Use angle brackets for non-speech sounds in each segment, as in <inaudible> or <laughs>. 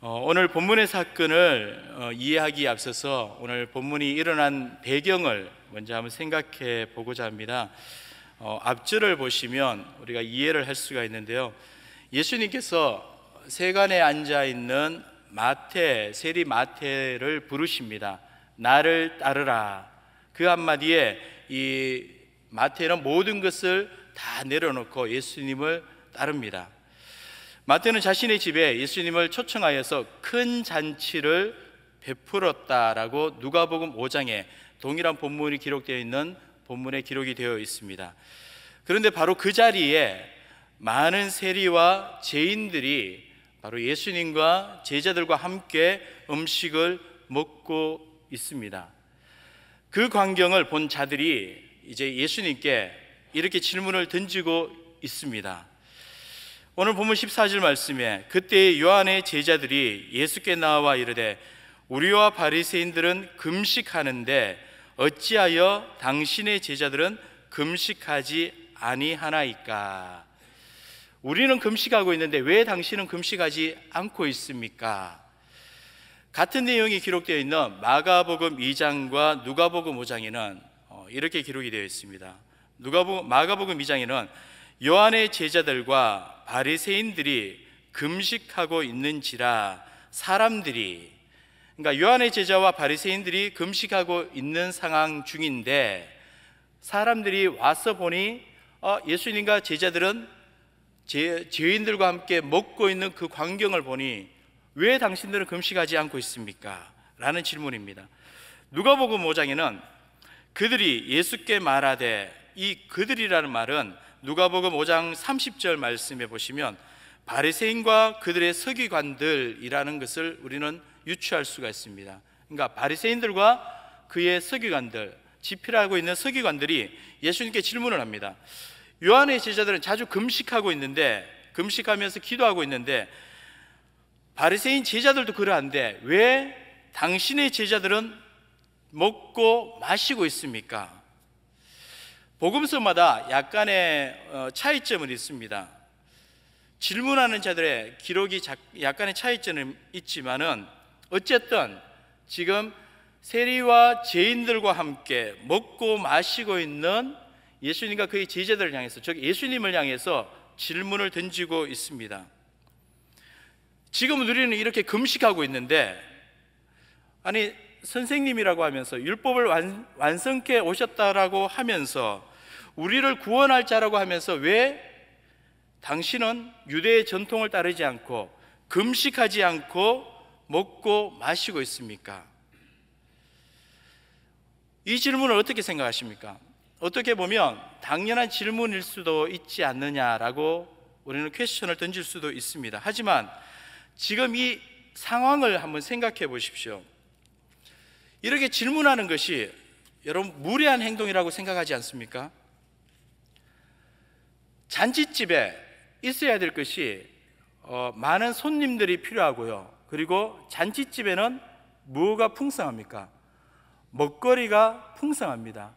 어, 오늘 본문의 사건을 어, 이해하기에 앞서서 오늘 본문이 일어난 배경을 먼저 한번 생각해 보고자 합니다. 어, 앞줄을 보시면 우리가 이해를 할 수가 있는데요. 예수님께서 세간에 앉아 있는 마태, 세리 마태를 부르십니다. 나를 따르라. 그 한마디에 이 마태는 모든 것을 다 내려놓고 예수님을 따릅니다. 마태는 자신의 집에 예수님을 초청하여서 큰 잔치를 베풀었다라고 누가복음 5장에 동일한 본문이 기록되어 있는 본문에 기록이 되어 있습니다. 그런데 바로 그 자리에 많은 세리와 죄인들이 바로 예수님과 제자들과 함께 음식을 먹고 있습니다. 그 광경을 본 자들이 이제 예수님께 이렇게 질문을 던지고 있습니다. 오늘 보면 14절 말씀에 그때 요한의 제자들이 예수께 나와 이르되 우리와 바리새인들은 금식하는데 어찌하여 당신의 제자들은 금식하지 아니하나이까 우리는 금식하고 있는데 왜 당신은 금식하지 않고 있습니까? 같은 내용이 기록되어 있는 마가복음 2장과 누가복음 5장에는 어, 이렇게 기록이 되어 있습니다. 누가복 마가복음 2장에는 요한의 제자들과 바리새인들이 금식하고 있는지라 사람들이 그러니까 요한의 제자와 바리새인들이 금식하고 있는 상황 중인데 사람들이 와서 보니 어, 예수님과 제자들은 제, 죄인들과 함께 먹고 있는 그 광경을 보니 왜 당신들은 금식하지 않고 있습니까? 라는 질문입니다. 누가복음 5장에는 그들이 예수께 말하되 이 그들이라는 말은 누가복음 5장 30절 말씀해 보시면 바리새인과 그들의 서기관들이라는 것을 우리는 유추할 수가 있습니다. 그러니까 바리새인들과 그의 서기관들, 집필하고 있는 서기관들이 예수님께 질문을 합니다. 요한의 제자들은 자주 금식하고 있는데 금식하면서 기도하고 있는데 바리새인 제자들도 그러한데 왜 당신의 제자들은 먹고 마시고 있습니까? 복음서마다 약간의 어, 차이점은 있습니다. 질문하는 자들의 기록이 약간의 차이점은 있지만은 어쨌든 지금 세리와 죄인들과 함께 먹고 마시고 있는 예수님과 그의 제자들을 향해서 즉 예수님을 향해서 질문을 던지고 있습니다. 지금 우리는 이렇게 금식하고 있는데 아니 선생님이라고 하면서 율법을 완, 성케 오셨다라고 하면서 우리를 구원할 자라고 하면서 왜 당신은 유대의 전통을 따르지 않고 금식하지 않고 먹고 마시고 있습니까? 이 질문을 어떻게 생각하십니까? 어떻게 보면 당연한 질문일 수도 있지 않느냐라고 우리는 퀘스천을 던질 수도 있습니다. 하지만 지금 이 상황을 한번 생각해 보십시오. 이렇게 질문하는 것이 여러분 무례한 행동이라고 생각하지 않습니까? 잔치집에 있어야 될 것이 어, 많은 손님들이 필요하고요. 그리고 잔치집에는 무엇가 풍성합니까? 먹거리가 풍성합니다.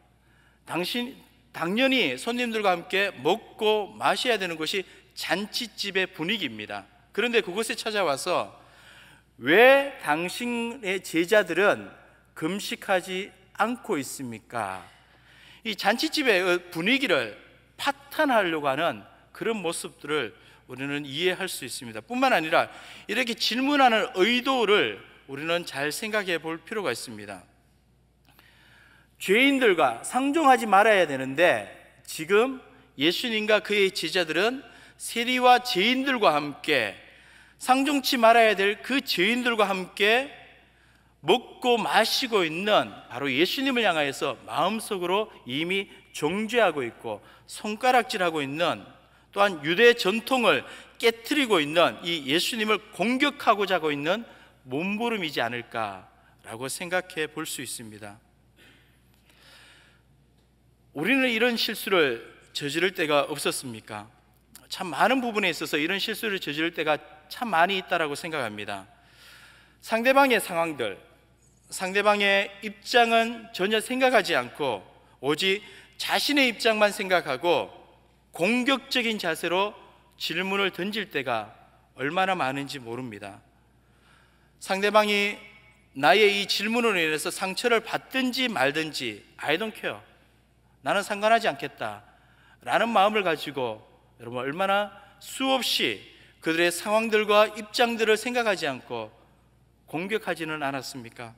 당신 당연히 손님들과 함께 먹고 마셔야 되는 것이 잔치집의 분위기입니다. 그런데 그곳에 찾아와서 왜 당신의 제자들은 금식하지 않고 있습니까? 이 잔치집의 분위기를 파탄하려고 하는 그런 모습들을 우리는 이해할 수 있습니다. 뿐만 아니라 이렇게 질문하는 의도를 우리는 잘 생각해 볼 필요가 있습니다. 죄인들과 상종하지 말아야 되는데 지금 예수님과 그의 제자들은 세리와 죄인들과 함께 상종치 말아야 될 그 죄인들과 함께 먹고 마시고 있는 바로 예수님을 향하여서 마음속으로 이미 정죄하고 있고 손가락질하고 있는 또한 유대 전통을 깨뜨리고 있는 이 예수님을 공격하고자 하고 있는 몸부림이지 않을까라고 생각해 볼 수 있습니다. 우리는 이런 실수를 저지를 때가 없었습니까? 참 많은 부분에 있어서 이런 실수를 저지를 때가 참 많이 있다라고 생각합니다. 상대방의 상황들, 상대방의 입장은 전혀 생각하지 않고 오직 자신의 입장만 생각하고 공격적인 자세로 질문을 던질 때가 얼마나 많은지 모릅니다. 상대방이 나의 이 질문으로 인해서 상처를 받든지 말든지 I don't care. 나는 상관하지 않겠다. 라는 마음을 가지고 여러분 얼마나 수없이 그들의 상황들과 입장들을 생각하지 않고 공격하지는 않았습니까?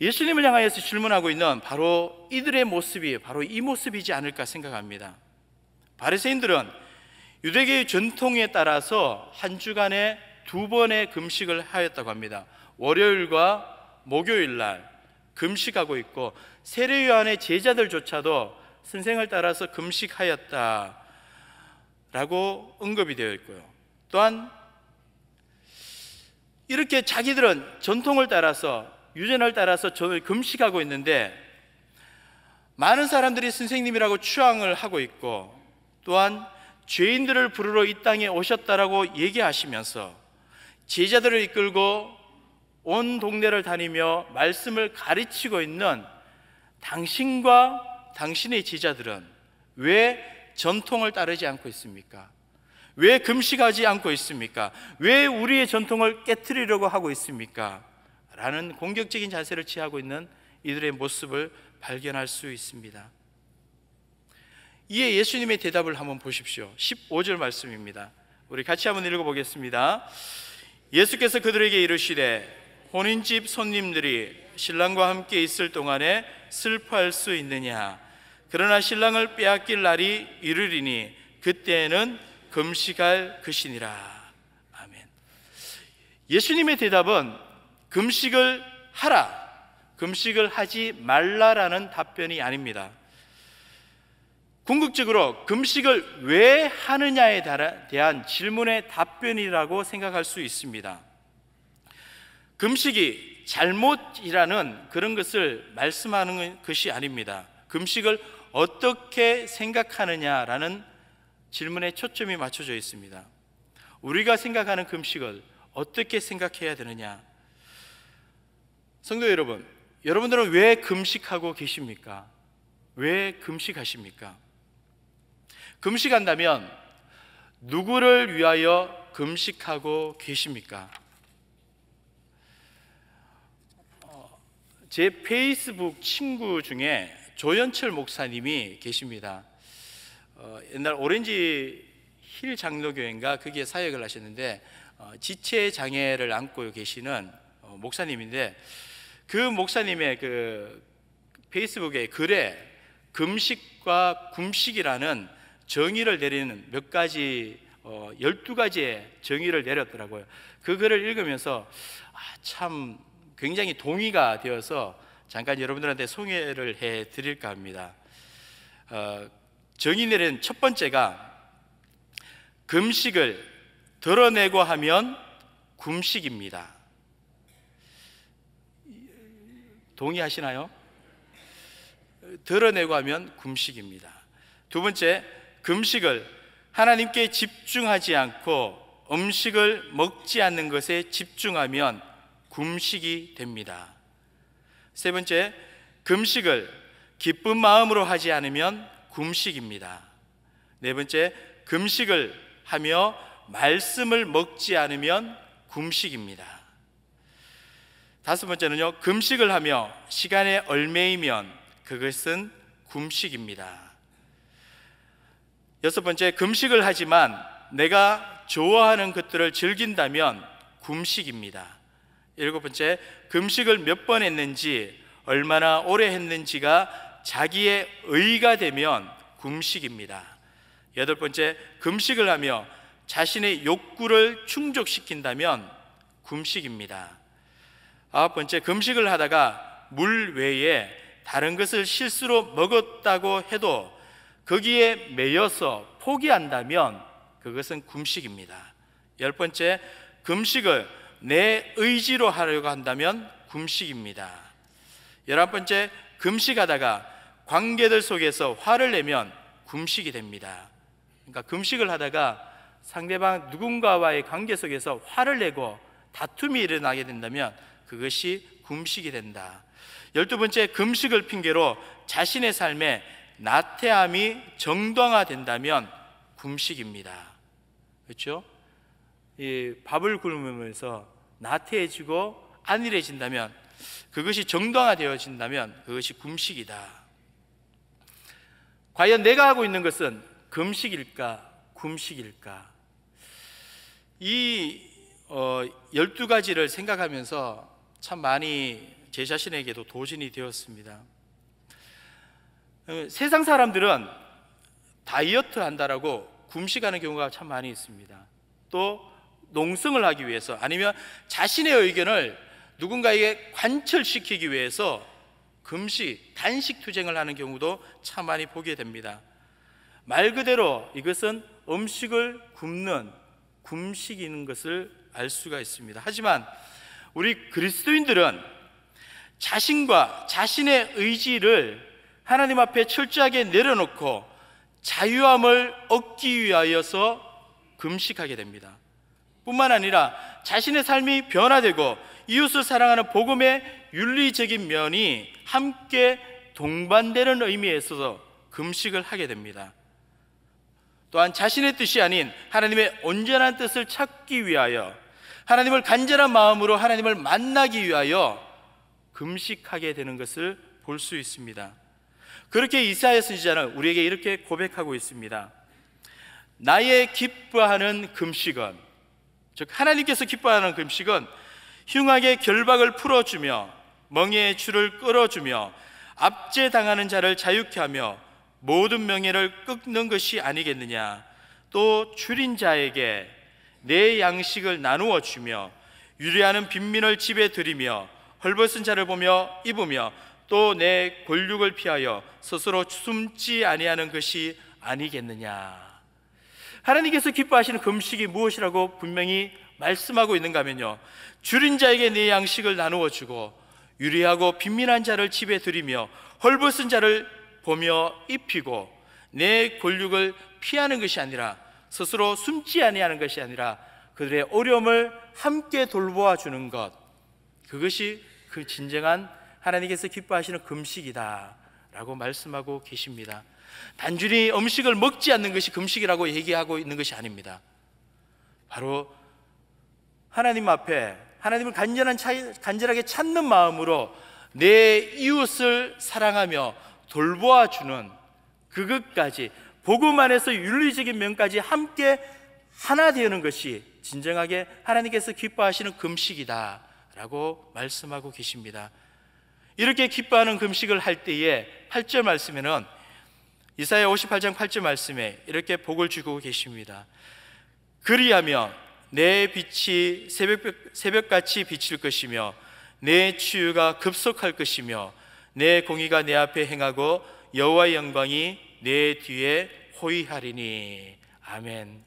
예수님을 향하여서 질문하고 있는 바로 이들의 모습이 바로 이 모습이지 않을까 생각합니다. 바리새인들은 유대계의 전통에 따라서 한 주간에 두 번의 금식을 하였다고 합니다. 월요일과 목요일 날 금식하고 있고 세례 요한의 제자들조차도 선생을 따라서 금식하였다라고 언급이 되어 있고요. 또한 이렇게 자기들은 전통을 따라서 유전을 따라서 저를 금식하고 있는데 많은 사람들이 선생님이라고 추앙을 하고 있고 또한 죄인들을 부르러 이 땅에 오셨다라고 얘기하시면서 제자들을 이끌고 온 동네를 다니며 말씀을 가르치고 있는 당신과 당신의 제자들은 왜 전통을 따르지 않고 있습니까? 왜 금식하지 않고 있습니까? 왜 우리의 전통을 깨뜨리려고 하고 있습니까? 라는 공격적인 자세를 취하고 있는 이들의 모습을 발견할 수 있습니다. 이에 예수님의 대답을 한번 보십시오. 15절 말씀입니다. 우리 같이 한번 읽어보겠습니다. 예수께서 그들에게 이르시되 혼인집 손님들이 신랑과 함께 있을 동안에 슬퍼할 수 있느냐 그러나 신랑을 빼앗길 날이 이르리니 그때에는 금식할 것이라 예수님의 대답은 금식을 하라, 금식을 하지 말라라는 답변이 아닙니다. 궁극적으로 금식을 왜 하느냐에 대한 질문의 답변이라고 생각할 수 있습니다. 금식이 잘못이라는 그런 것을 말씀하는 것이 아닙니다. 금식을 어떻게 생각하느냐라는 질문에 초점이 맞춰져 있습니다. 우리가 생각하는 금식을 어떻게 생각해야 되느냐? 성도 여러분, 여러분들은 왜 금식하고 계십니까? 왜 금식하십니까? 금식한다면 누구를 위하여 금식하고 계십니까? 어, 제 페이스북 친구 중에 조연철 목사님이 계십니다. 어, 옛날 오렌지 힐 장로교회인가 거기에 사역을 하셨는데 어, 지체 장애를 안고 계시는 목사님인데 그 목사님의 그 페이스북에 글에 금식과 굶식이라는 정의를 내리는 몇 가지 어, 12가지의 정의를 내렸더라고요. 그 글을 읽으면서 아, 참 굉장히 동의가 되어서 잠깐 여러분들한테 소개를 해 드릴까 합니다. 어, 정의 내린 첫 번째가 금식을 드러내고 하면 금식입니다. 동의하시나요? 드러내고 하면 금식입니다. 두 번째, 금식을 하나님께 집중하지 않고 음식을 먹지 않는 것에 집중하면 금식이 됩니다. 세 번째, 금식을 기쁜 마음으로 하지 않으면 금식입니다. 네 번째, 금식을 하며 말씀을 먹지 않으면 금식입니다. 다섯 번째는요, 금식을 하며 시간에 얼매이면 그것은 금식입니다. 여섯 번째, 금식을 하지만 내가 좋아하는 것들을 즐긴다면 금식입니다. 일곱 번째, 금식을 몇 번 했는지, 얼마나 오래 했는지가 자기의 의가 되면 금식입니다. 여덟 번째, 금식을 하며 자신의 욕구를 충족시킨다면 금식입니다. 아홉 번째, 금식을 하다가 물 외에 다른 것을 실수로 먹었다고 해도 거기에 매여서 포기한다면 그것은 금식입니다. 열 번째, 금식을 내 의지로 하려고 한다면 금식입니다. 열한 번째, 금식하다가 관계들 속에서 화를 내면 금식이 됩니다. 그러니까 금식을 하다가 상대방 누군가와의 관계 속에서 화를 내고 다툼이 일어나게 된다면 그것이 금식이 된다. 열두 번째, 금식을 핑계로 자신의 삶에 나태함이 정당화된다면 금식입니다. 그렇죠? 이 밥을 굶으면서 나태해지고 안일해진다면 그것이 정당화되어진다면 그것이 금식이다. 과연 내가 하고 있는 것은 금식일까? 금식일까? 이 어, 12가지를 생각하면서 참 많이 제 자신에게도 도전이 되었습니다. 어, 세상 사람들은 다이어트 한다라고 금식하는 경우가 참 많이 있습니다. 또 농성을 하기 위해서 아니면 자신의 의견을 누군가에게 관철시키기 위해서 금식, 단식 투쟁을 하는 경우도 참 많이 보게 됩니다. 말 그대로 이것은 음식을 굶는 금식인 것을 알 수가 있습니다. 하지만 우리 그리스도인들은 자신과 자신의 의지를 하나님 앞에 철저하게 내려놓고 자유함을 얻기 위하여서 금식하게 됩니다. 뿐만 아니라 자신의 삶이 변화되고 이웃을 사랑하는 복음의 윤리적인 면이 함께 동반되는 의미에 서 금식을 하게 됩니다. 또한 자신의 뜻이 아닌 하나님의 온전한 뜻을 찾기 위하여 하나님을 간절한 마음으로 하나님을 만나기 위하여 금식하게 되는 것을 볼 수 있습니다. 그렇게 이사야 선지자는 우리에게 이렇게 고백하고 있습니다. 나의 기뻐하는 금식은 즉 하나님께서 기뻐하는 금식은 흉악의 결박을 풀어주며 멍에의 줄을 끌어주며 압제당하는 자를 자유케 하며 모든 명예를 꺾는 것이 아니겠느냐 또 줄인 자에게 내 양식을 나누어 주며 유리하는 빈민을 집에 들이며 헐벗은 자를 보며 입으며 또 내 권력을 피하여 스스로 숨지 아니하는 것이 아니겠느냐. 하나님께서 기뻐하시는 금식이 무엇이라고 분명히 말씀하고 있는가 하면요. 줄인 자에게 내 양식을 나누어 주고 유리하고 빈민한 자를 집에 들이며 헐벗은 자를 보며 입히고 내 권력을 피하는 것이 아니라 스스로 숨지 아니하는 것이 아니라 그들의 어려움을 함께 돌보아 주는 것 그것이 그 진정한 하나님께서 기뻐하시는 금식이다라고 말씀하고 계십니다. 단순히 음식을 먹지 않는 것이 금식이라고 얘기하고 있는 것이 아닙니다. 바로 하나님 앞에 하나님을 간절한 차, 간절하게 찾는 마음으로 내 이웃을 사랑하며 돌보아 주는 그것까지 복음 안에서 윤리적인 면까지 함께 하나 되는 것이 진정하게 하나님께서 기뻐하시는 금식이다라고 말씀하고 계십니다. 이렇게 기뻐하는 금식을 할 때에 8절 말씀에는 이사야 58장 8절 말씀에 이렇게 복을 주고 계십니다. 그리하면 내 빛이 새벽, 새벽같이 비칠 것이며 내 치유가 급속할 것이며 내 공의가 내 앞에 행하고 여호와의 영광이 내 뒤에 호위하리니 아멘.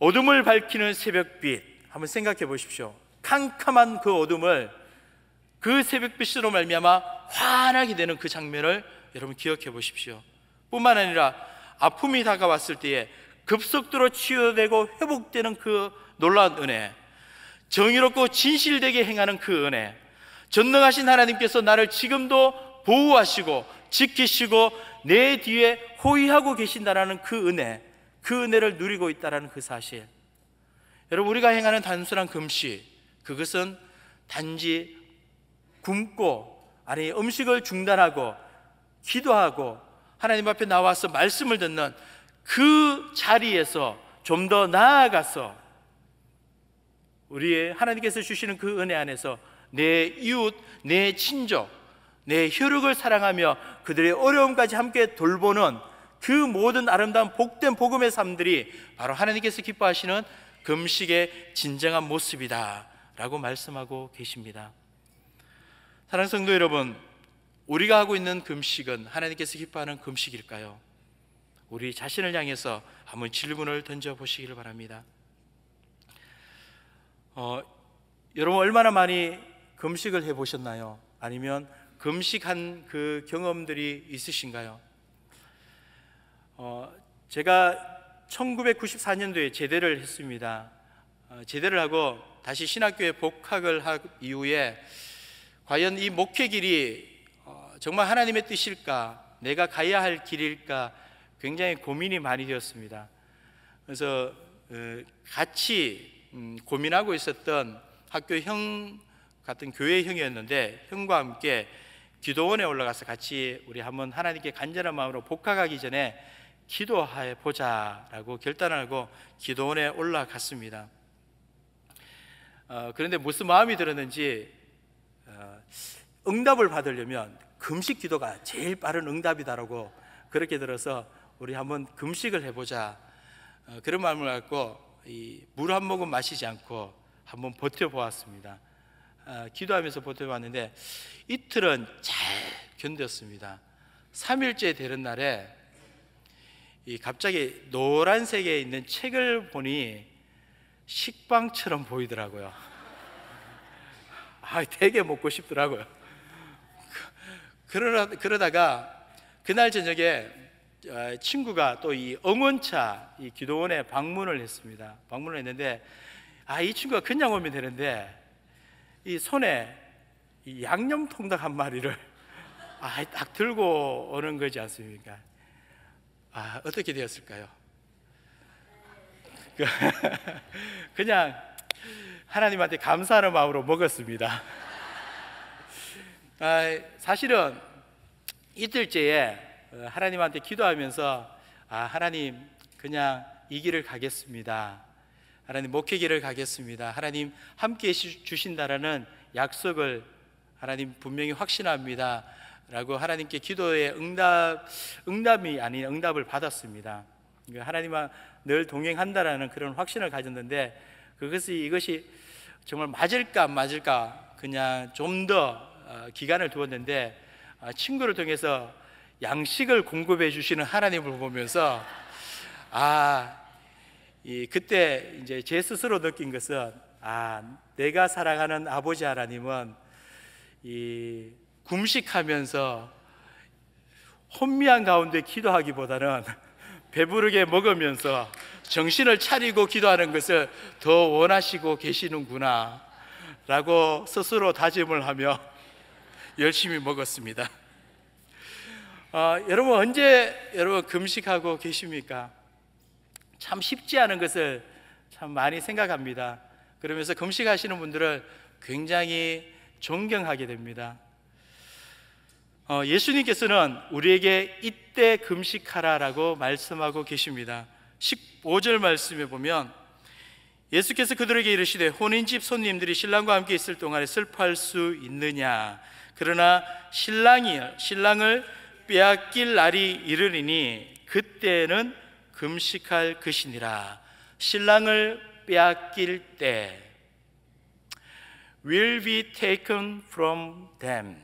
어둠을 밝히는 새벽빛 한번 생각해 보십시오. 캄캄한 그 어둠을 그 새벽빛으로 말미암아 환하게 되는 그 장면을 여러분 기억해 보십시오. 뿐만 아니라 아픔이 다가왔을 때에 급속도로 치유되고 회복되는 그 놀라운 은혜, 정의롭고 진실되게 행하는 그 은혜, 전능하신 하나님께서 나를 지금도 보호하시고 지키시고 내 뒤에 호위하고 계신다라는 그 은혜, 그 은혜를 누리고 있다라는 그 사실. 여러분 우리가 행하는 단순한 금식 그것은 단지 굶고 아니 음식을 중단하고 기도하고 하나님 앞에 나와서 말씀을 듣는 그 자리에서 좀 더 나아가서 우리의 하나님께서 주시는 그 은혜 안에서 내 이웃, 내 친족, 내 혈육을 사랑하며 그들의 어려움까지 함께 돌보는 그 모든 아름다운 복된 복음의 삶들이 바로 하나님께서 기뻐하시는 금식의 진정한 모습이다 라고 말씀하고 계십니다 사랑 성도 여러분 우리가 하고 있는 금식은 하나님께서 기뻐하는 금식일까요? 우리 자신을 향해서 한번 질문을 던져보시기를 바랍니다 어, 여러분 얼마나 많이 금식을 해보셨나요? 아니면 금식한 그 경험들이 있으신가요? 어, 제가 1994년도에 제대를 했습니다. 어, 제대를 하고 다시 신학교에 복학을 한 이후에 과연 이 목회 길이 어, 정말 하나님의 뜻일까? 내가 가야 할 길일까? 굉장히 고민이 많이 되었습니다. 그래서 어, 같이 음, 고민하고 있었던 학교 형 같은 교회 형이었는데 형과 함께 기도원에 올라가서 같이 우리 한번 하나님께 간절한 마음으로 복학하기 전에 기도해 보자라고 결단하고 기도원에 올라갔습니다. 어, 그런데 무슨 마음이 들었는지 어, 응답을 받으려면 금식 기도가 제일 빠른 응답이다라고 그렇게 들어서 우리 한번 금식을 해보자 어, 그런 마음을 갖고 물 한 모금 마시지 않고 한번 버텨보았습니다. 아, 기도하면서 보태봤는데 이틀은 잘 견뎠습니다. 3일째 되는 날에 갑자기 노란색에 있는 책을 보니 식빵처럼 보이더라고요. 아, 되게 먹고 싶더라고요. 그, 그러 그러다가 그날 저녁에 어, 친구가 또 이 응원차 이 기도원에 방문을 했습니다. 방문을 했는데 아, 이 친구가 그냥 오면 되는데 이 손에 양념 통닭 한 마리를 <laughs> 아, 딱 들고 오는 거지 않습니까? 아, 어떻게 되었을까요? 그 <laughs> 그냥 하나님한테 감사하는 마음으로 먹었습니다. 아, 사실은 이틀째에 어, 하나님한테 기도하면서 아, 하나님 그냥 이 길을 가겠습니다. 하나님 목회길을 가겠습니다. 하나님 함께 주신다라는 약속을 하나님 분명히 확신합니다. 라고 하나님께 기도의 응답, 응답이 아닌 응답을 받았습니다. 그러니까 하나님과 늘 동행한다라는 그런 확신을 가졌는데 그것이 이것이 정말 맞을까 안 맞을까 그냥 좀더 어, 기간을 두었는데 어, 친구를 통해서 양식을 공급해 주시는 하나님을 보면서 아이 그때 이제 제 스스로 느낀 것은 아 내가 사랑하는 아버지 하나님은 이 굶식하면서 혼미한 가운데 기도하기보다는 <laughs> 배부르게 먹으면서 정신을 차리고 기도하는 것을 더 원하시고 계시는구나 라고 스스로 다짐을 하며 열심히 먹었습니다. 어, 여러분 언제 여러분 금식하고 계십니까? 참 쉽지 않은 것을 참 많이 생각합니다. 그러면서 금식하시는 분들을 굉장히 존경하게 됩니다. 어, 예수님께서는 우리에게 이때 금식하라라고 말씀하고 계십니다. 15절 말씀에 보면 예수께서 그들에게 이르시되 혼인집 손님들이 신랑과 함께 있을 동안에 슬퍼할 수 있느냐 그러나 신랑이 신랑을 빼앗길 날이 이르리니 그때는 금식할 것이니라 신랑을 빼앗길 때 will be taken from them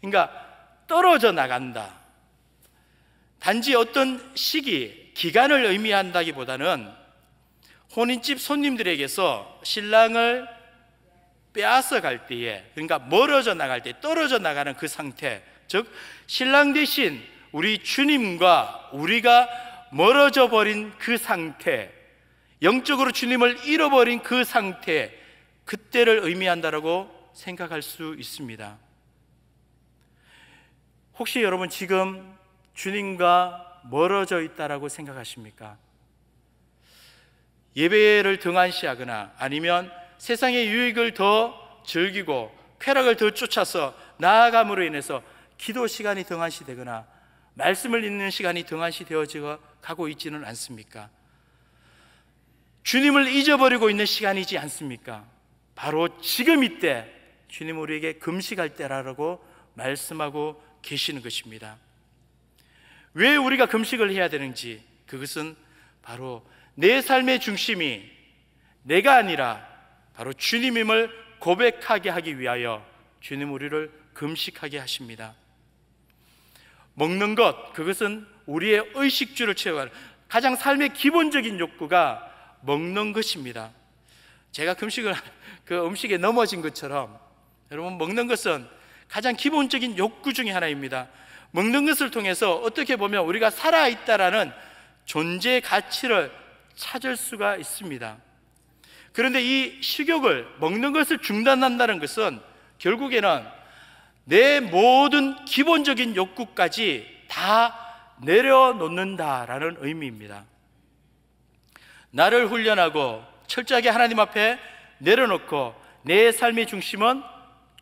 그러니까 떨어져 나간다 단지 어떤 시기, 기간을 의미한다기보다는 혼인집 손님들에게서 신랑을 빼앗아 갈 때에 그러니까 멀어져 나갈 때 떨어져 나가는 그 상태 즉 신랑 대신 우리 주님과 우리가 멀어져 버린 그 상태, 영적으로 주님을 잃어버린 그 상태, 그때를 의미한다라고 생각할 수 있습니다. 혹시 여러분 지금 주님과 멀어져 있다라고 생각하십니까? 예배를 등한시하거나 아니면 세상의 유익을 더 즐기고 쾌락을 더 쫓아서 나아감으로 인해서 기도 시간이 등한시되거나 말씀을 읽는 시간이 등한시되어지고 가고 있지는 않습니까? 주님을 잊어버리고 있는 시간이지 않습니까? 바로 지금 이때 주님 우리에게 금식할 때라고 말씀하고 계시는 것입니다. 왜 우리가 금식을 해야 되는지 그것은 바로 내 삶의 중심이 내가 아니라 바로 주님임을 고백하게 하기 위하여 주님 우리를 금식하게 하십니다. 먹는 것, 그것은 우리의 의식주를 채워가는 가장 삶의 기본적인 욕구가 먹는 것입니다. 제가 금식을 <laughs> 그 음식에 넘어진 것처럼 여러분 먹는 것은 가장 기본적인 욕구 중의 하나입니다. 먹는 것을 통해서 어떻게 보면 우리가 살아 있다라는 존재의 가치를 찾을 수가 있습니다. 그런데 이 식욕을 먹는 것을 중단한다는 것은 결국에는 내 모든 기본적인 욕구까지 다 내려놓는다라는 의미입니다. 나를 훈련하고 철저하게 하나님 앞에 내려놓고 내 삶의 중심은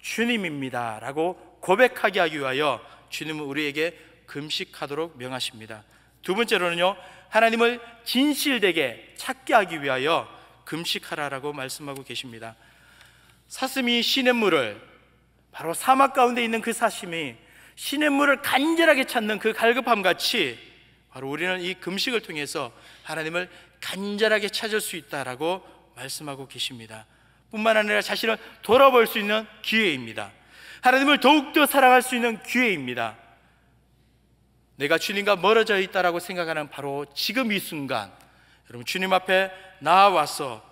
주님입니다. 라고 고백하게 하기 위하여 주님은 우리에게 금식하도록 명하십니다. 두 번째로는요, 하나님을 진실되게 찾게 하기 위하여 금식하라라고 말씀하고 계십니다. 사슴이 시냇물을 바로 사막 가운데 있는 그 사슴이 신의 물을 간절하게 찾는 그 갈급함 같이 바로 우리는 이 금식을 통해서 하나님을 간절하게 찾을 수 있다라고 말씀하고 계십니다. 뿐만 아니라 자신을 돌아볼 수 있는 기회입니다. 하나님을 더욱더 사랑할 수 있는 기회입니다. 내가 주님과 멀어져 있다라고 생각하는 바로 지금 이 순간, 여러분 주님 앞에 나와서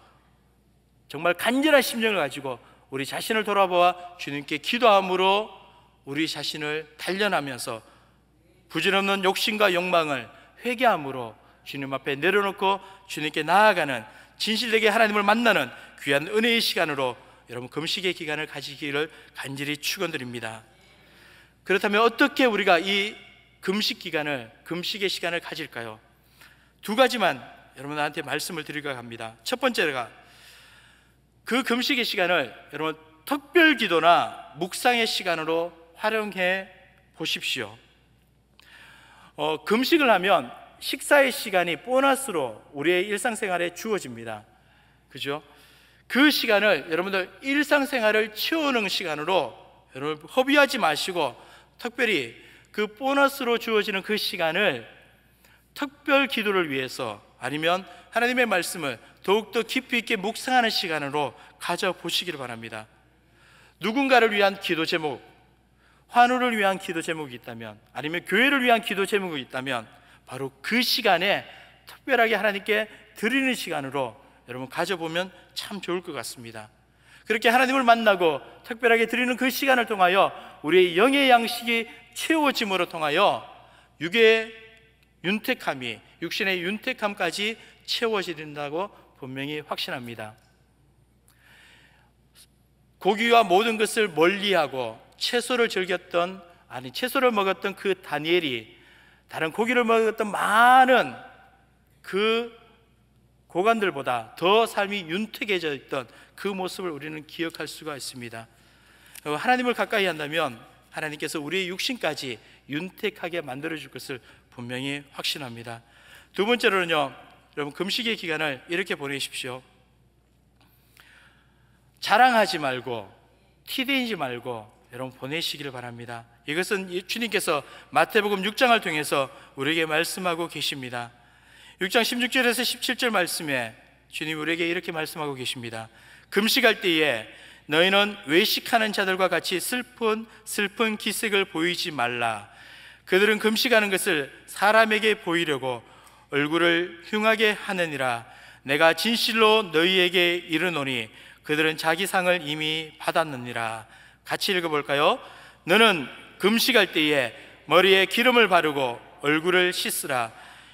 정말 간절한 심정을 가지고 우리 자신을 돌아보아 주님께 기도함으로 우리 자신을 단련하면서 부질없는 욕심과 욕망을 회개함으로 주님 앞에 내려놓고 주님께 나아가는 진실되게 하나님을 만나는 귀한 은혜의 시간으로 여러분 금식의 기간을 가지기를 간절히 축원드립니다. 그렇다면 어떻게 우리가 이 금식 기간을 금식의 시간을 가질까요? 두 가지만 여러분한테 말씀을 드릴까 합니다. 첫 번째가 그 금식의 시간을 여러분 특별 기도나 묵상의 시간으로 활용해 보십시오. 어, 금식을 하면 식사의 시간이 보너스로 우리의 일상생활에 주어집니다. 그죠? 그 시간을 여러분들 일상생활을 채우는 시간으로 여러분 허비하지 마시고 특별히 그 보너스로 주어지는 그 시간을 특별 기도를 위해서 아니면 하나님의 말씀을 더욱더 깊이 있게 묵상하는 시간으로 가져보시기를 바랍니다. 누군가를 위한 기도 제목, 환우를 위한 기도 제목이 있다면 아니면 교회를 위한 기도 제목이 있다면 바로 그 시간에 특별하게 하나님께 드리는 시간으로 여러분 가져보면 참 좋을 것 같습니다. 그렇게 하나님을 만나고 특별하게 드리는 그 시간을 통하여 우리의 영의 양식이 채워짐으로 통하여 육의 윤택함이 육신의 윤택함까지 채워진다고 지 분명히 확신합니다. 고기와 모든 것을 멀리하고 채소를 즐겼던 아니 채소를 먹었던 그 다니엘이 다른 고기를 먹었던 많은 그 고관들보다 더 삶이 윤택해져 있던 그 모습을 우리는 기억할 수가 있습니다. 어, 하나님을 가까이 한다면 하나님께서 우리의 육신까지 윤택하게 만들어 줄 것을 분명히 확신합니다. 두 번째로는요. 여러분 금식의 기간을 이렇게 보내십시오. 자랑하지 말고 티대지 말고 여러분 보내시기를 바랍니다. 이것은 주님께서 마태복음 6장을 통해서 우리에게 말씀하고 계십니다. 6장 16절에서 17절 말씀에 주님 우리에게 이렇게 말씀하고 계십니다. 금식할 때에 너희는 외식하는 자들과 같이 슬픈 슬픈 기색을 보이지 말라. 그들은 금식하는 것을 사람에게 보이려고 얼굴을 흉하게 하느니라. 내가 진실로 너희에게 이르노니 그들은 자기 상을 이미 받았느니라. 같이 읽어볼까요? 너는 금식할 때에 머리에 기름을 바르고 얼굴을 씻으라.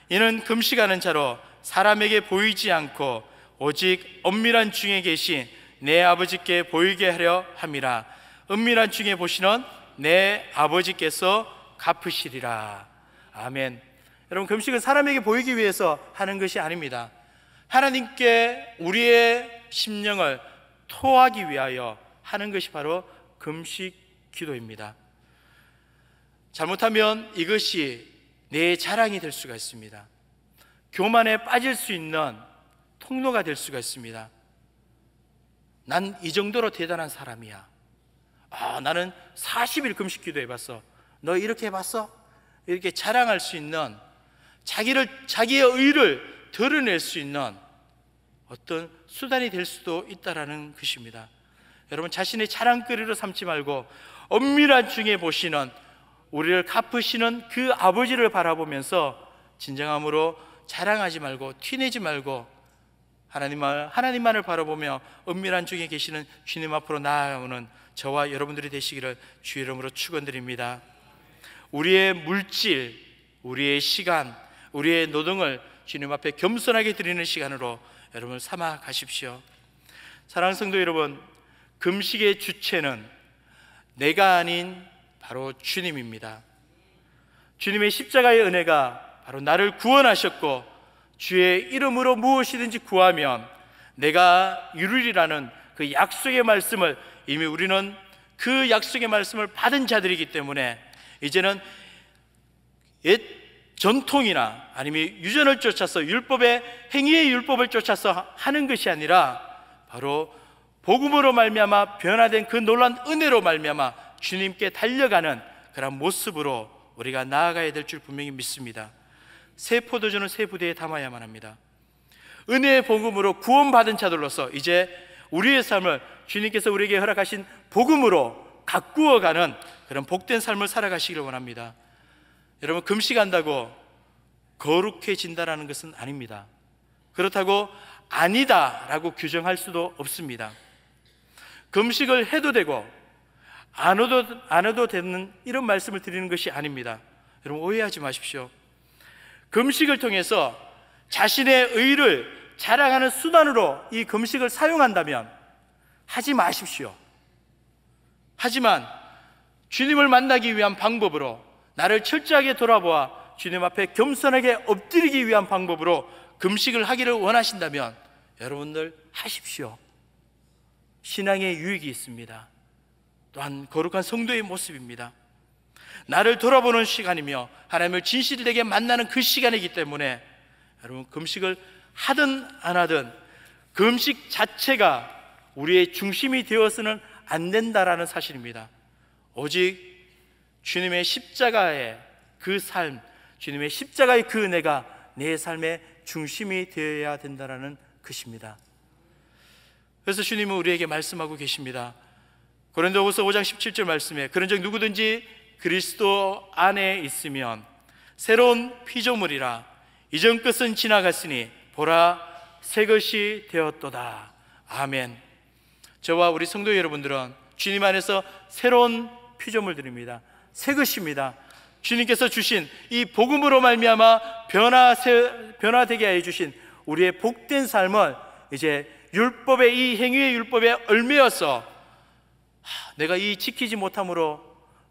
이는 금식하는 자로 사람에게 보이지 않고 오직 엄밀한 중에 계신 내 아버지께 보이게 하려 함이라. 은밀한 중에 보시는 내 아버지께서 갚으시리라. 아멘. 여러분, 금식은 사람에게 보이기 위해서 하는 것이 아닙니다. 하나님께 우리의 심령을 토하기 위하여 하는 것이 바로 금식 기도입니다. 잘못하면 이것이 내 자랑이 될 수가 있습니다. 교만에 빠질 수 있는 통로가 될 수가 있습니다. 난 이 정도로 대단한 사람이야. 아, 나는 40일 금식 기도 해봤어. 너 이렇게 해봤어? 이렇게 자랑할 수 있는 자기를, 자기의 의를 드러낼 수 있는 어떤 수단이 될 수도 있다라는 것입니다. 여러분 자신의 자랑거리로 삼지 말고 엄밀한 중에 보시는 우리를 갚으시는 그 아버지를 바라보면서 진정함으로 자랑하지 말고 튀내지 말고 하나님만, 하나님만을 바라보며 은밀한 중에 계시는 주님 앞으로 나아오는 저와 여러분들이 되시기를 주 이름으로 축원드립니다. 우리의 물질, 우리의 시간, 우리의 노동을 주님 앞에 겸손하게 드리는 시간으로 여러분 삼아 가십시오. 사랑성도 여러분, 금식의 주체는 내가 아닌 바로 주님입니다. 주님의 십자가의 은혜가 바로 나를 구원하셨고 주의 이름으로 무엇이든지 구하면 내가 이루리라는 그 약속의 말씀을 이미 우리는 그 약속의 말씀을 받은 자들이기 때문에 이제는 옛 전통이나 아니면 유전을 쫓아서 율법의 행위의 율법을 쫓아서 하는 것이 아니라 바로 복음으로 말미암아 변화된 그 놀란 은혜로 말미암아 주님께 달려가는 그런 모습으로 우리가 나아가야 될 줄 분명히 믿습니다. 새 포도주는 새 부대에 담아야만 합니다. 은혜의 복음으로 구원받은 자들로서 이제 우리의 삶을 주님께서 우리에게 허락하신 복음으로 가꾸어가는 그런 복된 삶을 살아가시기 원합니다. 여러분 금식한다고 거룩해진다라는 것은 아닙니다. 그렇다고 아니다라고 규정할 수도 없습니다. 금식을 해도 되고 안 해도, 안 해도 되는 이런 말씀을 드리는 것이 아닙니다. 여러분 오해하지 마십시오. 금식을 통해서 자신의 의를 자랑하는 수단으로 이 금식을 사용한다면 하지 마십시오. 하지만 주님을 만나기 위한 방법으로 나를 철저하게 돌아보아 주님 앞에 겸손하게 엎드리기 위한 방법으로 금식을 하기를 원하신다면 여러분들 하십시오. 신앙의 유익이 있습니다. 또한 거룩한 성도의 모습입니다. 나를 돌아보는 시간이며 하나님을 진실되게 만나는 그 시간이기 때문에 여러분 금식을 하든 안 하든 금식 자체가 우리의 중심이 되어서는 안 된다라는 사실입니다. 오직 주님의 십자가의 그 삶, 주님의 십자가의 그 은혜가 내 삶의 중심이 되어야 된다라는 것입니다. 그래서 주님은 우리에게 말씀하고 계십니다. 고린도후서 5장 17절 말씀에 그런즉 누구든지 그리스도 안에 있으면 새로운 피조물이라 이전 것은 지나갔으니 보라 새 것이 되었도다. 아멘. 저와 우리 성도 여러분들은 주님 안에서 새로운 피조물들입니다. 새 것입니다. 주님께서 주신 이 복음으로 말미암아 변화 변화되게 해 주신 우리의 복된 삶을 이제 율법의 이 행위의 율법에 얼매여서 내가 이 지키지 못함으로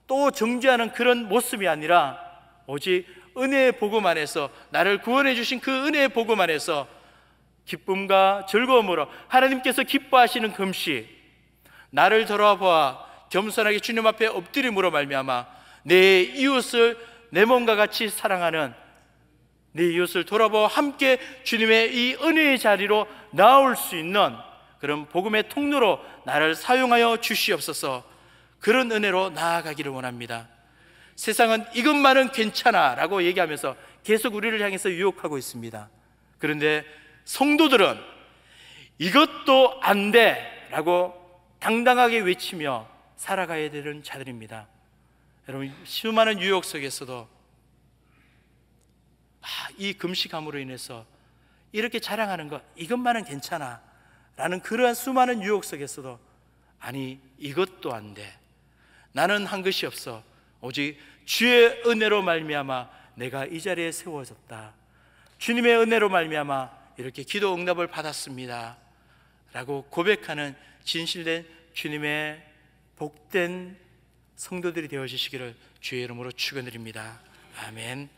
또 정죄하는 그런 모습이 아니라 오직 은혜의 복음 안에서 나를 구원해 주신 그 은혜의 복음 안에서 기쁨과 즐거움으로 하나님께서 기뻐하시는 금시 나를 돌아보아 겸손하게 주님 앞에 엎드림으로 말미암아 내 이웃을 내 몸과 같이 사랑하는 네 이웃을 돌아보아 함께 주님의 이 은혜의 자리로 나올 수 있는 그런 복음의 통로로 나를 사용하여 주시옵소서 그런 은혜로 나아가기를 원합니다 세상은 이것만은 괜찮아 라고 얘기하면서 계속 우리를 향해서 유혹하고 있습니다 그런데 성도들은 이것도 안 돼! 라고 당당하게 외치며 살아가야 되는 자들입니다 여러분 수많은 유혹 속에서도 아, 이 금식함으로 인해서 이렇게 자랑하는 것 이것만은 괜찮아 라는 그러한 수많은 유혹 속에서도 아니 이것도 안돼 나는 한 것이 없어 오직 주의 은혜로 말미암아 내가 이 자리에 세워졌다 주님의 은혜로 말미암아 이렇게 기도 응답을 받았습니다 라고 고백하는 진실된 주님의 복된 성도들이 되어주시기를 주의 이름으로 축원드립니다 아멘